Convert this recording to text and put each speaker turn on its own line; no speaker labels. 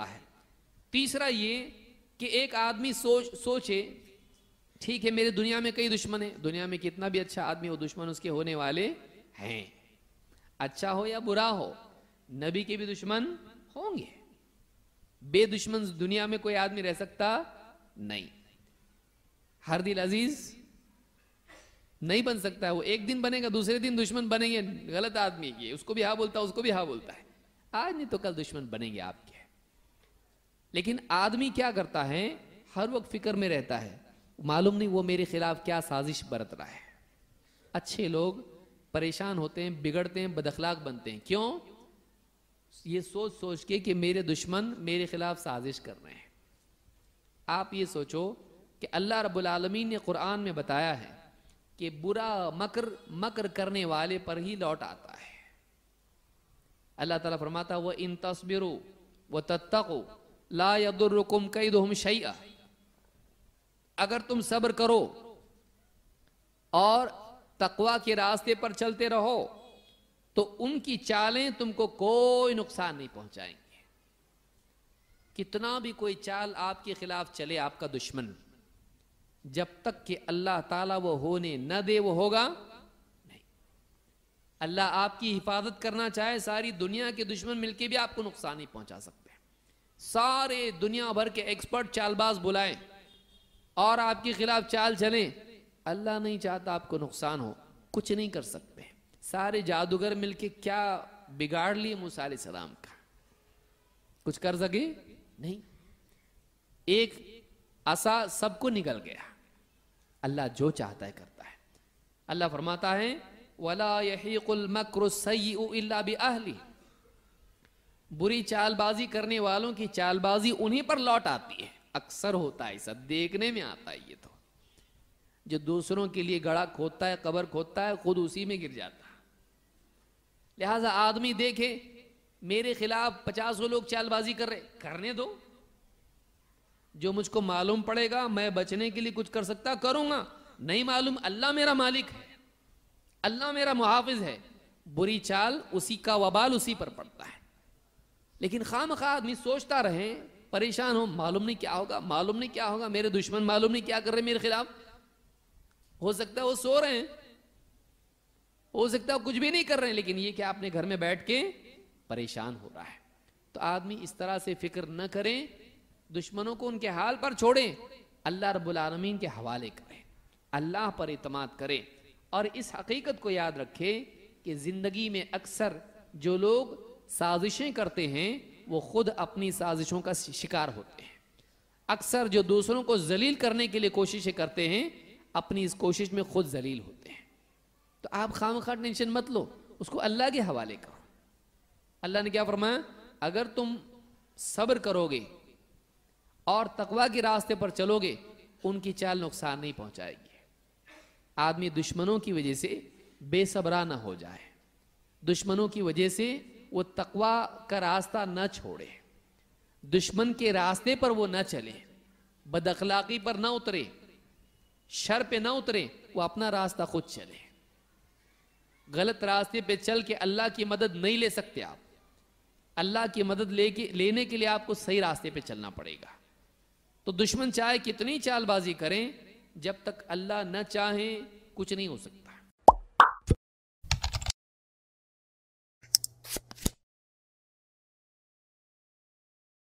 देता है तीसरा ये कि एक आदमी सोच सोचे ठीक है मेरे दुनिया में कई दुश्मन है दुनिया में कितना भी अच्छा आदमी हो दुश्मन उसके होने वाले हैं अच्छा हो या बुरा हो नबी के भी दुश्मन होंगे बेदुश्मन दुनिया में कोई आदमी रह सकता नहीं हर दिल अजीज नहीं बन सकता है वो एक दिन बनेगा दूसरे दिन दुश्मन बनेंगे गलत आदमी की उसको भी हा बोलता है उसको भी हा बोलता है आज नहीं तो कल दुश्मन बनेंगे आपके लेकिन आदमी क्या करता है हर वक्त फिक्र में रहता है मालूम नहीं वो मेरे खिलाफ क्या साजिश बरत रहा है अच्छे लोग परेशान होते हैं बिगड़ते हैं बदखलाक बनते हैं क्यों ये सोच सोच के कि मेरे दुश्मन मेरे खिलाफ साजिश कर रहे हैं आप ये सोचो कि अल्लाह रब्बुल आलमीन ने कुरान में बताया है कि बुरा मकर मकर करने वाले पर ही लौट आता है अल्लाह ताला फरमाता वह इन तस्बिर व तत्को ला यदुर्रुकुम कई दोहम शैया अगर तुम सब्र करो और तकवा के रास्ते पर चलते रहो तो उनकी चालें तुमको कोई नुकसान नहीं पहुंचाएंगे कितना भी कोई चाल आपके खिलाफ चले आपका दुश्मन जब तक कि अल्लाह ताला वो होने न दे वो होगा नहीं अल्लाह आपकी हिफाजत करना चाहे सारी दुनिया के दुश्मन मिलके भी आपको नुकसान नहीं पहुंचा सकते सारे दुनिया भर के एक्सपर्ट चालबाज बुलाएं और आपके खिलाफ चाल चलें अल्लाह नहीं चाहता आपको नुकसान हो कुछ नहीं कर सकते सारे जादूगर मिलके क्या बिगाड़ लिए मूसा सलाम का कुछ कर सके नहीं एक असा सबको निकल गया अल्लाह जो चाहता है करता है अल्लाह फरमाता है वला यही मकर सही अहली बुरी चालबाजी करने वालों की चालबाजी उन्हीं पर लौट आती है अक्सर होता है सब देखने में आता है ये तो जो दूसरों के लिए गड़ा खोदता है कबर खोदता है खुद उसी में गिर जाता है लिहाजा आदमी देखे मेरे खिलाफ पचासों लोग चालबाजी कर रहे करने दो जो मुझको मालूम पड़ेगा मैं बचने के लिए कुछ कर सकता करूंगा नहीं मालूम अल्लाह मेरा मालिक है अल्लाह मेरा मुहाफिज है बुरी चाल उसी का वबाल उसी पर पड़ता है लेकिन खाम खा आदमी सोचता रहे परेशान हो मालूम नहीं क्या होगा मालूम नहीं क्या होगा मेरे दुश्मन मालूम नहीं क्या कर रहे मेरे खिलाफ हो सकता है वो सो रहे हैं हो सकता है कुछ भी नहीं कर रहे हैं लेकिन ये क्या अपने घर में बैठ के परेशान हो रहा है तो आदमी इस तरह से फिक्र न करें दुश्मनों को उनके हाल पर छोड़ें अल्लाह रब्बुल आलमीन के हवाले करें अल्लाह पर इतमाद करें और इस हकीकत को याद रखें कि ज़िंदगी में अक्सर जो लोग साजिशें करते हैं वो खुद अपनी साजिशों का शिकार होते हैं अक्सर जो दूसरों को जलील करने के लिए कोशिशें करते हैं अपनी इस कोशिश में खुद जलील होते हैं तो आप खाम खा टेंशन मत लो उसको अल्लाह के हवाले करो अल्लाह ने क्या फरमाया अगर तुम सब्र करोगे और तकवा के रास्ते पर चलोगे उनकी चाल नुकसान नहीं पहुंचाएगी आदमी दुश्मनों की वजह से बेसबरा ना हो जाए दुश्मनों की वजह से वो तकवा का रास्ता न छोड़े दुश्मन के रास्ते पर वो न चले बदखलाकी पर ना उतरे शर पे ना उतरे वो अपना रास्ता खुद चले गलत रास्ते पे चल के अल्लाह की मदद नहीं ले सकते आप अल्लाह की मदद लेके लेने के लिए आपको सही रास्ते पे चलना पड़ेगा तो दुश्मन चाहे कितनी चालबाजी करें जब तक अल्लाह न चाहे कुछ नहीं हो सकता